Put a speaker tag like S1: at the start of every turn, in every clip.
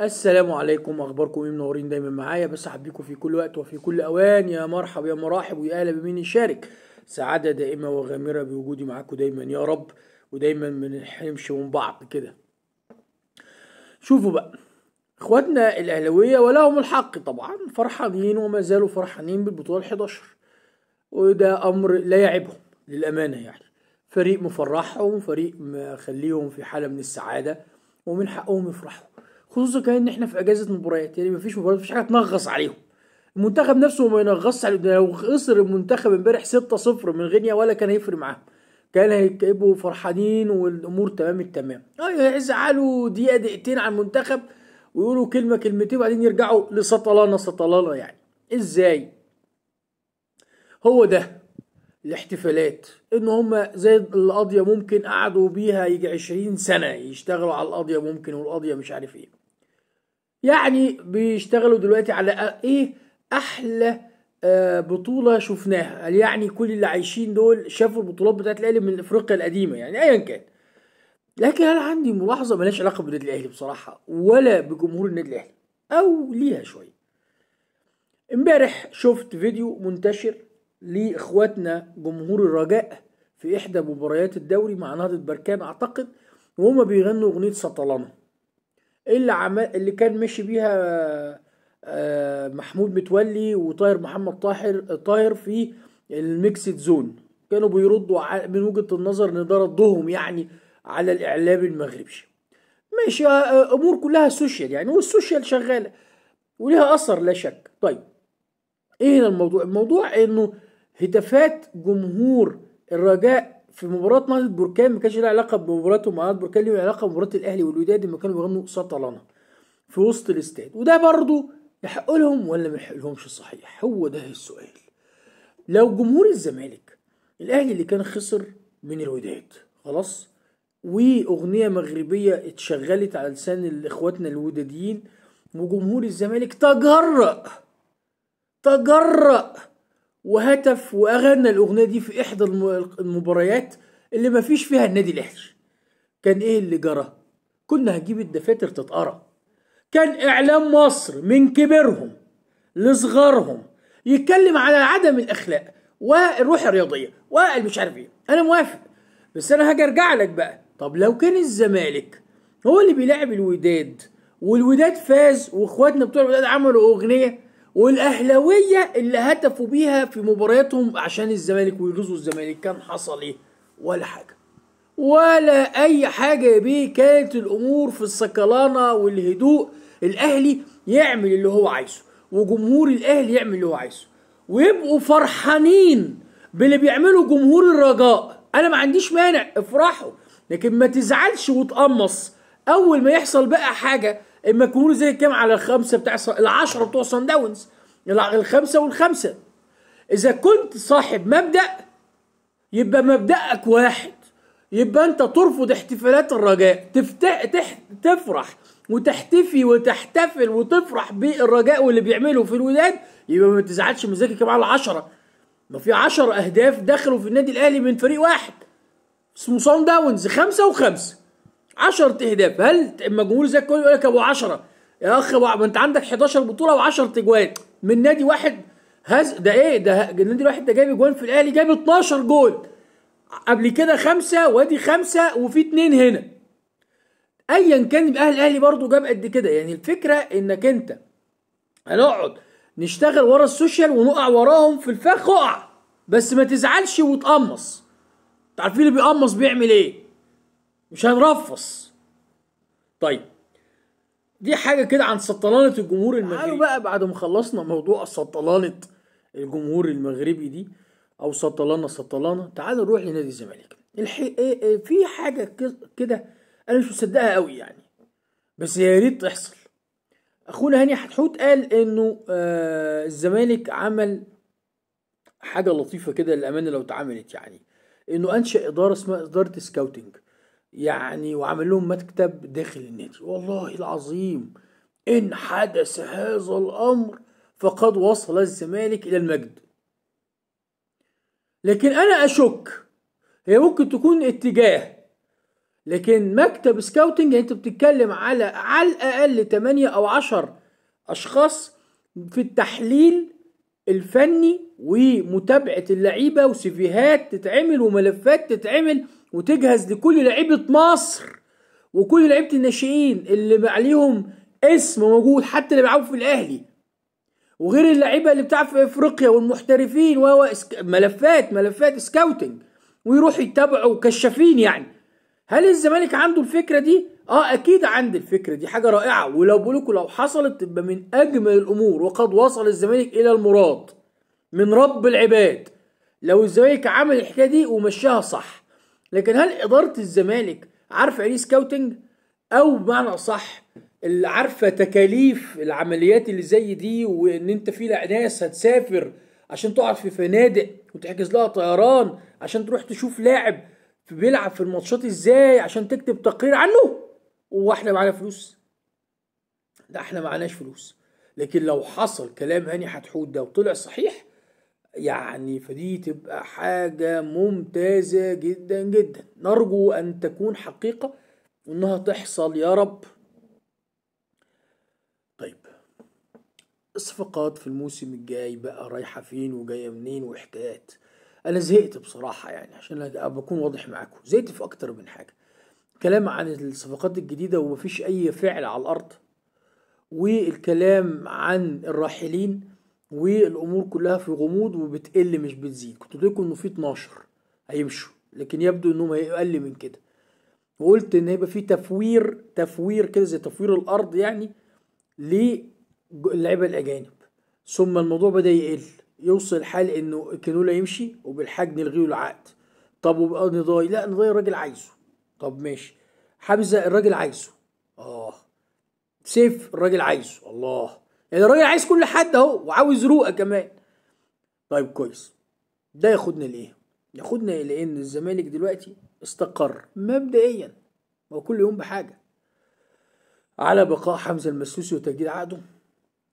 S1: السلام عليكم اخباركم ايه منورين دايما معايا بسعد بيكم في كل وقت وفي كل اوان يا مرحب يا مراحب ويا اهلا بمين يشارك سعاده دائمه وغامره بوجودي معاكم دايما يا رب ودايما ما نحرمش من بعض كده شوفوا بقى اخواتنا الاهلاويه ولهم الحق طبعا فرحانين وما زالوا فرحانين بالبطوله 11 وده امر لا يعيبهم للامانه يعني فريق مفرحهم فريق مخليهم في حاله من السعاده ومن حقهم يفرحوا خصوصا كان ان احنا في اجازه مباريات يعني مفيش مباريات مفيش حاجه تنغص عليهم المنتخب نفسه ما ينغصش عليهم لو خسر المنتخب امبارح 6-0 من غينيا ولا كان هيفرق معاهم كان هيبقوا فرحانين والامور تمام التمام اه يزعلوا دقيقه دقيقتين على المنتخب ويقولوا كلمه كلمتين وبعدين يرجعوا لسطلانه سطلانه يعني ازاي هو ده الاحتفالات ان هم زي القضيه ممكن قعدوا بيها يجي 20 سنه يشتغلوا على القضيه ممكن والقضيه مش عارف ايه يعني بيشتغلوا دلوقتي على ايه احلى آه، بطوله شفناها يعني كل اللي عايشين دول شافوا البطولات بتاعت الاهلي من افريقيا القديمه يعني ايا كان لكن انا عندي ملاحظه ملهاش علاقه بالنادي الاهلي بصراحه ولا بجمهور النادي الاهلي او ليها شويه امبارح شفت فيديو منتشر لاخواتنا جمهور الرجاء في احدى مباريات الدوري مع نهضه بركان اعتقد وهما بيغنوا اغنيه سطلانه ايه اللي عمل اللي كان ماشي بيها آه، محمود متولي وطاهر محمد طاهر طاهر في الميكسد زون كانوا بيردوا من وجهه النظر ان ده ردهم يعني على الاعلام المغربي ماشي آه، آه، امور كلها سوشيال يعني والسوشيال شغاله وليها اثر لا شك طيب ايه هنا الموضوع الموضوع انه هتافات جمهور الرجاء في مباراة نهضة بركان ما كانش لها علاقة بمباراته مع نهضة بركان ليه علاقة بمباراة الأهلي والوداد لما كانوا بيغنوا سطلانة في وسط الاستاد وده برضه يحق لهم ولا ما يحقلهمش صحيح هو ده السؤال لو جمهور الزمالك الأهلي اللي كان خسر من الوداد خلاص وأغنية مغربية اتشغلت على لسان إخواتنا الوداديين وجمهور الزمالك تجرأ تجرأ وهتف واغنى الاغنيه دي في احدى المباريات اللي ما فيش فيها النادي الاهلي كان ايه اللي جرى كنا هنجيب الدفاتر تتقرا كان اعلام مصر من كبرهم لصغرهم يتكلم على عدم الاخلاق والروح الرياضيه والمش عارف ايه انا موافق بس انا هاجي ارجع لك بقى طب لو كان الزمالك هو اللي بيلاعب الوداد والوداد فاز واخواتنا بتوع الوداد عملوا اغنيه والاهلاويه اللي هتفوا بيها في مبارياتهم عشان الزمالك ويجوزوا الزمالك كان حصل ايه ولا حاجه ولا اي حاجه يا بيه كانت الامور في السكلانه والهدوء الاهلي يعمل اللي هو عايزه وجمهور الاهلي يعمل اللي هو عايزه ويبقوا فرحانين باللي بيعمله جمهور الرجاء انا ما عنديش مانع افرحوا لكن ما تزعلش وتقمص اول ما يحصل بقى حاجه اما كونوا زي كام على الخمسه بتاع العشره بتوع صن داونز الخمسه والخمسه اذا كنت صاحب مبدا يبقى مبدأك واحد يبقى انت ترفض احتفالات الرجاء تفتح تح... تفرح وتحتفي وتحتفل وتفرح بالرجاء واللي بيعمله في الوداد يبقى ما تزعلش من زكي كمال 10 ما في 10 اهداف دخلوا في النادي الاهلي من فريق واحد اسمه صن داونز خمسه وخمسه 10 اهداف هل اما زي الكل يقول لك ابو 10 يا اخ ما انت عندك 11 بطوله و10 تجوان من نادي واحد هز ده ايه ده النادي الواحد ده جايب جوان في الاهلي جاب 12 جول قبل كده خمسه وادي خمسه وفي اتنين هنا ايا كان يبقى الاهلي برضه جاب قد كده يعني الفكره انك انت هنقعد نشتغل ورا السوشيال ونقع وراهم في الفخ اقع بس ما تزعلش وتقمص عارفين اللي بيقمص بيعمل ايه مش هنرفص طيب دي حاجة كده عن سطلانة الجمهور المغربي تعالوا بقى بعد ما خلصنا موضوع سطلانة الجمهور المغربي دي أو سطلانة سطلانة تعالوا نروح لنادي الزمالك الحي... إيه، إيه، في حاجة كده أنا مش مصدقها قوي يعني بس يا ريت تحصل أخونا هاني حتحوت قال إنه آه الزمالك عمل حاجة لطيفة كده للأمانة لو اتعملت يعني إنه أنشأ إدارة اسمها إدارة سكاوتنج يعني وعمل لهم مكتب داخل النادي والله العظيم إن حدث هذا الأمر فقد وصل الزمالك إلى المجد لكن أنا أشك هي ممكن تكون اتجاه لكن مكتب سكاوتنج يعني أنت بتتكلم على على الأقل 8 أو 10 أشخاص في التحليل الفني ومتابعة اللعيبة وسيفيهات تتعمل وملفات تتعمل وتجهز لكل لعيبه مصر وكل لعيبه الناشئين اللي عليهم اسم موجود حتى اللي بيلعبوا في الاهلي وغير اللعيبه اللي بتلعب في افريقيا والمحترفين و ملفات ملفات سكاوتنج ويروح يتابعوا كشافين يعني هل الزمالك عنده الفكره دي اه اكيد عندي الفكره دي حاجه رائعه ولو بقولكوا لو حصلت تبقى من اجمل الامور وقد وصل الزمالك الى المراد من رب العباد لو الزمالك عمل الحكايه دي ومشاها صح لكن هل اداره الزمالك عارفه يعني سكاوتنج او بمعنى اصح اللي عارفه تكاليف العمليات اللي زي دي وان انت في ناس هتسافر عشان تقعد في فنادق وتحجز لها طيران عشان تروح تشوف لاعب بيلعب في الماتشات ازاي عشان تكتب تقرير عنه واحنا معانا فلوس ده احنا معناش فلوس لكن لو حصل كلام هاني حتحوت ده وطلع صحيح يعني فدي تبقى حاجة ممتازة جدا جدا نرجو أن تكون حقيقة وأنها تحصل يا رب طيب الصفقات في الموسم الجاي بقى رايحة فين وجاية منين وحكايات أنا زهقت بصراحة يعني عشان بكون واضح معاكم زهقت في أكتر من حاجة كلام عن الصفقات الجديدة ومفيش أي فعل على الأرض والكلام عن الراحلين والامور كلها في غموض وبتقل مش بتزيد كنت قلت لكم انه في 12 هيمشوا لكن يبدو انهم هيقل من كده وقلت ان هيبقى في تفوير تفوير كده زي تفوير الارض يعني للعيبه الاجانب ثم الموضوع بدا يقل يوصل الحال انه كانولا يمشي وبالحاج نلغيه العقد طب وبقى آه، نضاي لا نضاي الراجل عايزه طب ماشي حبزه الراجل عايزه اه سيف الراجل عايزه الله يعني الراجل عايز كل حد اهو وعاوز رؤى كمان طيب كويس ده ياخدنا لايه ياخدنا الى ان الزمالك دلوقتي استقر مبدئيا وكل كل يوم بحاجه على بقاء حمزه المسوسي وتجديد عقده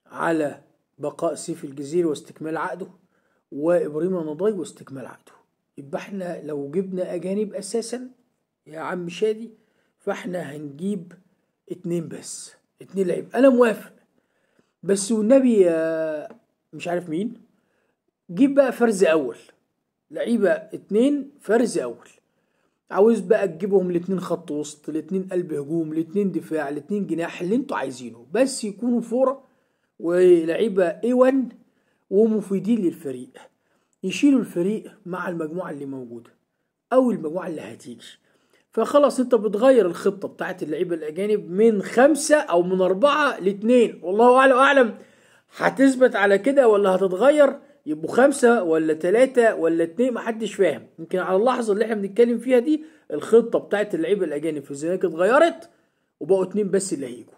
S1: على بقاء سيف الجزيري واستكمال عقده وابراهيم النضاي واستكمال عقده يبقى احنا لو جبنا اجانب اساسا يا عم شادي فاحنا هنجيب اتنين بس اتنين لعيب انا موافق بس والنبي آه، مش عارف مين جيب بقى فرز اول لعيبه اتنين فرز اول عاوز بقى تجيبهم الاتنين خط وسط الاتنين قلب هجوم الاتنين دفاع الاتنين جناح اللي انتوا عايزينه بس يكونوا فورة ولعيبة اي 1 ومفيدين للفريق يشيلوا الفريق مع المجموعة اللي موجودة او المجموعة اللي هتيجي فخلاص انت بتغير الخطه بتاعت اللعيبه الاجانب من خمسه او من اربعه لاثنين والله اعلم اعلم هتثبت على كده ولا هتتغير يبقوا خمسة ولا ثلاثة ولا اثنين محدش فاهم يمكن على اللحظة اللي احنا بنتكلم فيها دي الخطة بتاعت اللعيبة الأجانب في الزمالك اتغيرت وبقوا اثنين بس اللي هيجوا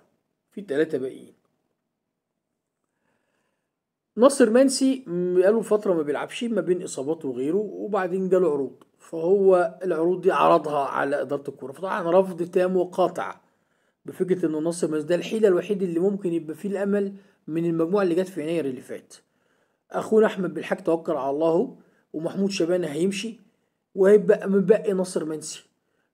S1: في ثلاثة باقيين ناصر منسي قالوا فترة ما بيلعبش ما بين إصاباته وغيره وبعدين جاله عروض فهو العروض دي عرضها على إدارة الكورة فطبعا رفض تام وقاطع بفكرة إن ناصر ماس ده الحيلة الوحيدة اللي ممكن يبقى فيه الأمل من المجموعة اللي جت في يناير اللي فات أخونا أحمد بالحاج توكل على الله ومحمود شبانة هيمشي وهيبقى متبقي ناصر منسي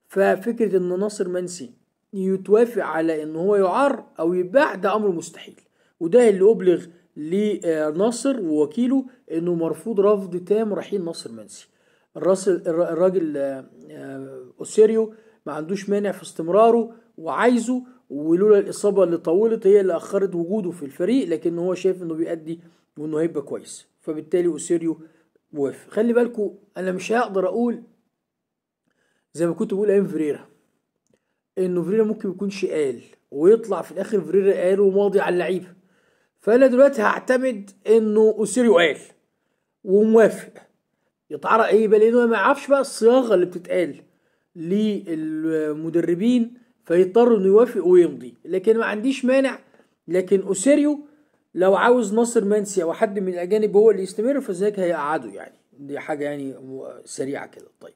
S1: ففكرة إن ناصر منسي يتوافق على إن هو يعار أو يتباع ده أمر مستحيل وده اللي أبلغ لناصر ووكيله إنه مرفوض رفض تام رحيل ناصر منسي الراجل الراجل آه، آه، اوسيريو ما عندوش مانع في استمراره وعايزه ولولا الاصابه اللي طولت هي اللي اخرت وجوده في الفريق لكن هو شايف انه بيأدي وانه هيبقى كويس فبالتالي اوسيريو موافق خلي بالكم انا مش هقدر اقول زي ما كنت بقول ايام فريرا انه فريرا ممكن يكونش قال ويطلع في الاخر فريرا قال وماضي على اللعيبه فانا دلوقتي هعتمد انه اوسيريو قال وموافق يتعرق بقى لانه ما يعرفش بقى الصياغه اللي بتتقال للمدربين فيضطر انه يوافق ويمضي لكن ما عنديش مانع لكن اوسيريو لو عاوز ناصر منسي او حد من الاجانب هو اللي يستمر فذاك هيقعده يعني دي حاجه يعني سريعه كده طيب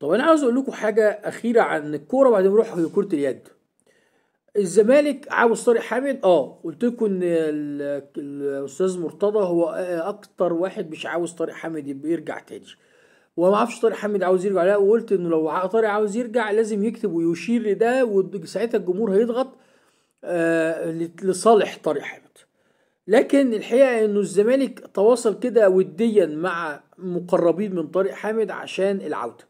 S1: طب انا عاوز اقول لكم حاجه اخيره عن الكوره وبعدين نروح لكره اليد الزمالك عاوز طارق حامد اه قلت لكم ان الاستاذ مرتضى هو اكتر واحد مش عاوز طارق حامد يبقى يرجع تاني وما اعرفش طارق حامد عاوز يرجع لا وقلت انه لو طارق عاوز يرجع لازم يكتب ويشير لده وساعتها الجمهور هيضغط آه لصالح طارق حامد لكن الحقيقه انه الزمالك تواصل كده وديا مع مقربين من طارق حامد عشان العوده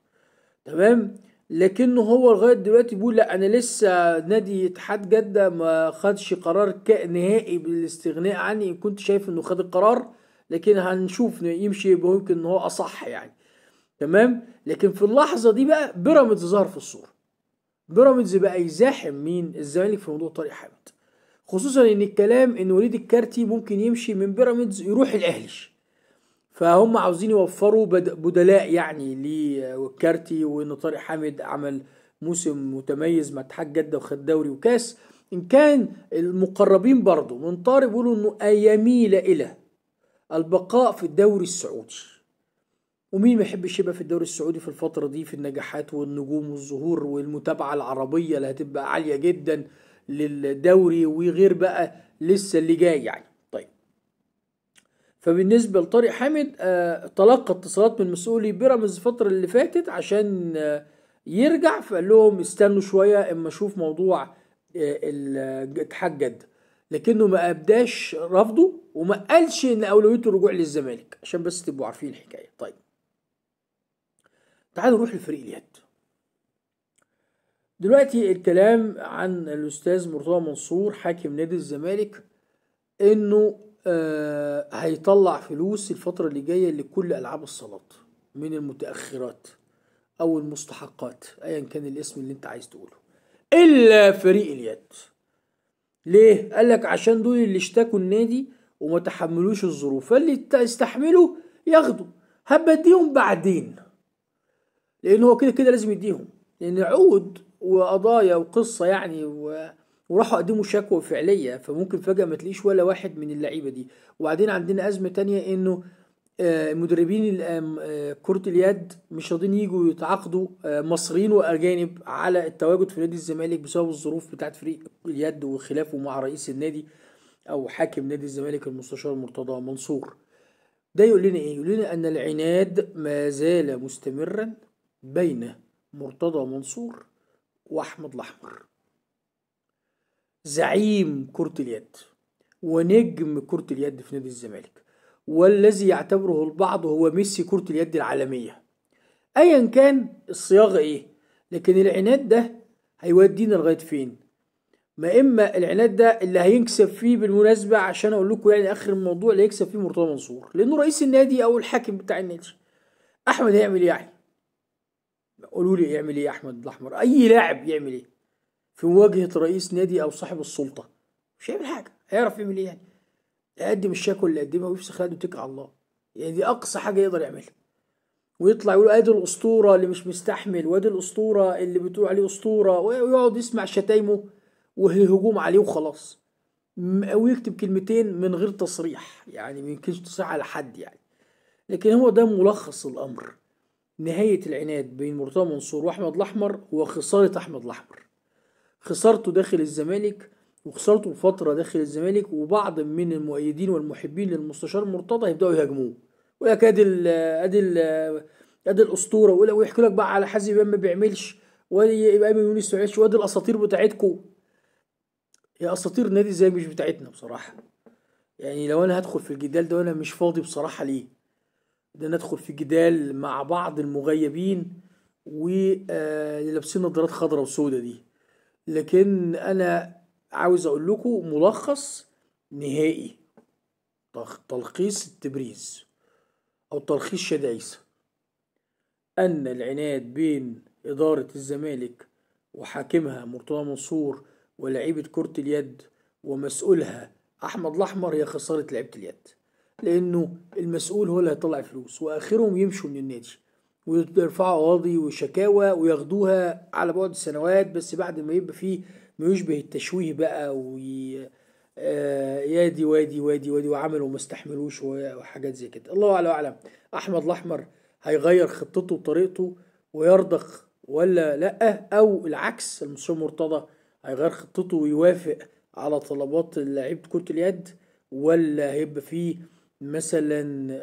S1: تمام لكنه هو لغايه دلوقتي بيقول لا انا لسه نادي اتحاد جده ما خدش قرار نهائي بالاستغناء عني كنت شايف انه خد القرار لكن هنشوف يمشي ممكن ان هو اصح يعني تمام لكن في اللحظه دي بقى بيراميدز ظهر في الصوره بيراميدز بقى يزاحم مين الزمالك في موضوع طارق حامد خصوصا ان الكلام ان وليد الكارتي ممكن يمشي من بيراميدز يروح الاهلي فهم عاوزين يوفروا بدلاء يعني لكارتي وان طارق حامد عمل موسم متميز مع اتحاد جده وخد دوري وكاس ان كان المقربين برضه من طارق بيقولوا انه يميل الى البقاء في الدوري السعودي ومين ما يحبش يبقى في الدوري السعودي في الفترة دي في النجاحات والنجوم والظهور والمتابعة العربية اللي هتبقى عالية جدا للدوري وغير بقى لسه اللي جاي يعني فبالنسبه لطارق حامد آه، تلقى اتصالات من مسؤولي بيراميدز الفتره اللي فاتت عشان آه، يرجع فقال لهم استنوا شويه اما اشوف موضوع آه، اتحاد جده لكنه ما ابداش رفضه وما قالش ان اولويته الرجوع للزمالك عشان بس تبقوا عارفين الحكايه طيب تعالوا نروح لفريق اليد دلوقتي الكلام عن الاستاذ مرتضى منصور حاكم نادي الزمالك انه آه، هيطلع فلوس الفترة اللي جاية لكل ألعاب الصالات من المتأخرات أو المستحقات أيا كان الاسم اللي أنت عايز تقوله إلا فريق اليد ليه؟ قال لك عشان دول اللي اشتكوا النادي وما تحملوش الظروف فاللي يستحملوا ياخدوا هبديهم بعدين لأن هو كده كده لازم يديهم لأن عقود وقضايا وقصة يعني و... وراحوا قدموا شكوى فعليه فممكن فجاه ما تلاقيش ولا واحد من اللعيبه دي وبعدين عندنا ازمه تانية انه آه، مدربين آه، كرة اليد مش راضيين يجوا يتعاقدوا آه، مصريين واجانب على التواجد في نادي الزمالك بسبب الظروف بتاعت فريق اليد وخلافه مع رئيس النادي او حاكم نادي الزمالك المستشار مرتضى منصور ده يقول لنا ايه يقول لنا ان العناد ما زال مستمرا بين مرتضى منصور واحمد الاحمر زعيم كرة اليد ونجم كرة اليد في نادي الزمالك والذي يعتبره البعض هو ميسي كرة اليد العالمية أيا كان الصياغة إيه لكن العناد ده هيودينا لغاية فين ما إما العناد ده اللي هينكسب فيه بالمناسبة عشان أقول لكم يعني آخر الموضوع اللي هيكسب فيه مرتضى منصور لأنه رئيس النادي أو الحاكم بتاع النادي أحمد هيعمل إيه يعني قولوا لي يعمل إيه أحمد الأحمر أي لاعب يعمل إيه في مواجهة رئيس نادي أو صاحب السلطة مش هيعمل حاجة هيعرف يعمل إيه يعني يقدم الشكوى اللي قدمها ويفسخ خلاله ويتكل على الله يعني دي أقصى حاجة يقدر يعملها ويطلع يقول ادي الاسطوره اللي مش مستحمل وادي الاسطوره اللي بتقول عليه اسطوره ويقعد يسمع شتايمه والهجوم عليه وخلاص او يكتب كلمتين من غير تصريح يعني ما يمكنش تصريح على حد يعني لكن هو ده ملخص الامر نهايه العناد بين مرتضى منصور واحمد الاحمر هو خساره احمد الاحمر خسارته داخل الزمالك وخسارته فترة داخل الزمالك وبعض من المؤيدين والمحبين للمستشار مرتضى هيبدأوا يهاجموه ويقول لك ادي ال ادي ال ادي الاسطوره ويحكوا لك بقى على حازم امام ما بيعملش ويبقى امام يونس ما بيعملش وادي الاساطير بتاعتكم يا اساطير نادي زي مش بتاعتنا بصراحه يعني لو انا هدخل في الجدال ده وانا مش فاضي بصراحه ليه ده ندخل في جدال مع بعض المغيبين واللي آه، لابسين نظارات خضراء وسوداء دي لكن انا عاوز اقول لكم ملخص نهائي تلخيص التبريز او تلخيص شاد عيسى ان العناد بين اداره الزمالك وحاكمها مرتضى منصور ولاعيبه كره اليد ومسؤولها احمد الاحمر هي خساره لعيبه اليد لانه المسؤول هو اللي هيطلع فلوس واخرهم يمشوا من النادي ويرفعوا قواضي وشكاوى وياخدوها على بعد سنوات بس بعد ما يبقى فيه ما يشبه التشويه بقى وي آه يادي وادي وادي وادي وعملوا وما استحملوش وحاجات زي كده الله اعلم اعلم احمد الاحمر هيغير خطته وطريقته ويرضخ ولا لا او العكس المصري مرتضى هيغير خطته ويوافق على طلبات لعيبه كره اليد ولا هيبقى فيه مثلا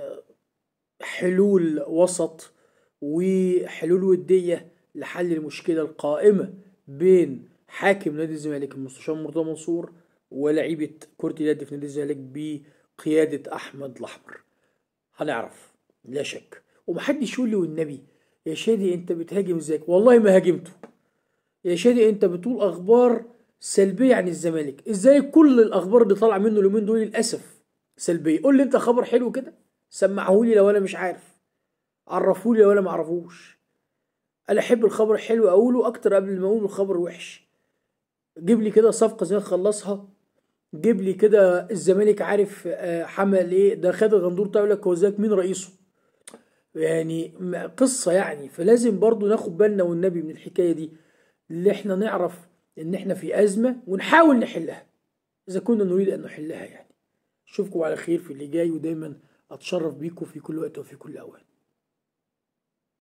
S1: حلول وسط وحلول ودية لحل المشكلة القائمة بين حاكم نادي الزمالك المستشار مرتضى منصور ولاعيبة كرة اليد في نادي الزمالك بقيادة أحمد الأحمر هنعرف لا شك ومحدش يقول لي والنبي يا شادي أنت بتهاجم ازاي؟ والله ما هاجمته يا شادي أنت بتقول أخبار سلبية عن الزمالك ازاي كل الأخبار اللي طالعة منه اليومين دول للأسف سلبية قول لي أنت خبر حلو كده سمعهولي لو أنا مش عارف عرفوا لي ولا ما عرفوش انا احب الخبر الحلو اقوله اكتر قبل ما اقول الخبر وحش جيب لي كده صفقه زي خلصها جيب لي كده الزمالك عارف آه، حمل ايه ده خد الغندور طيب لك هو مين رئيسه يعني قصه يعني فلازم برضو ناخد بالنا والنبي من الحكايه دي اللي احنا نعرف ان احنا في ازمه ونحاول نحلها اذا كنا نريد ان نحلها يعني اشوفكم على خير في اللي جاي ودايما اتشرف بيكم في كل وقت وفي كل اوان